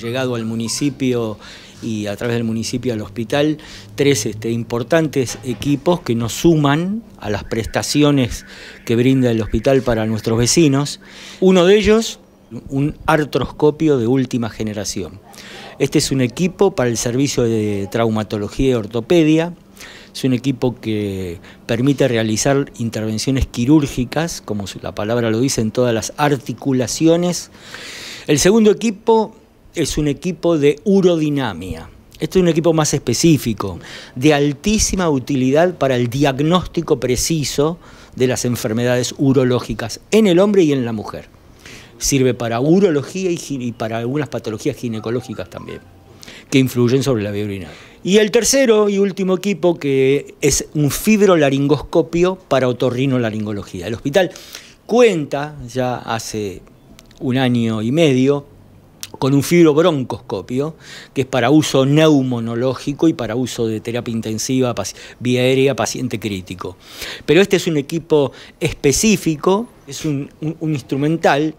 llegado al municipio y a través del municipio al hospital tres este, importantes equipos que nos suman a las prestaciones que brinda el hospital para nuestros vecinos. Uno de ellos, un artroscopio de última generación. Este es un equipo para el servicio de traumatología y ortopedia. Es un equipo que permite realizar intervenciones quirúrgicas, como la palabra lo dice, en todas las articulaciones. El segundo equipo es un equipo de urodinamia. Este es un equipo más específico, de altísima utilidad para el diagnóstico preciso de las enfermedades urológicas en el hombre y en la mujer. Sirve para urología y, para algunas patologías ginecológicas también, que influyen sobre la vía Y el tercero y último equipo que es un fibrolaringoscopio para otorrinolaringología. El hospital cuenta ya hace un año y medio con un fibrobroncoscopio, que es para uso neumonológico y para uso de terapia intensiva, vía aérea, paciente crítico. Pero este es un equipo específico, es un, un instrumental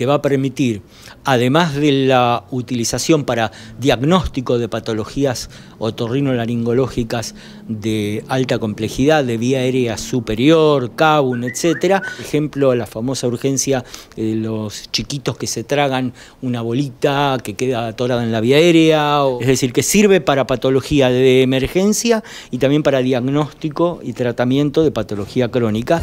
que va a permitir, además de la utilización para diagnóstico de patologías otorrinolaringológicas de alta complejidad, de vía aérea superior, CABUN, etcétera, Ejemplo, la famosa urgencia de eh, los chiquitos que se tragan una bolita que queda atorada en la vía aérea, es decir, que sirve para patología de emergencia y también para diagnóstico y tratamiento de patología crónica.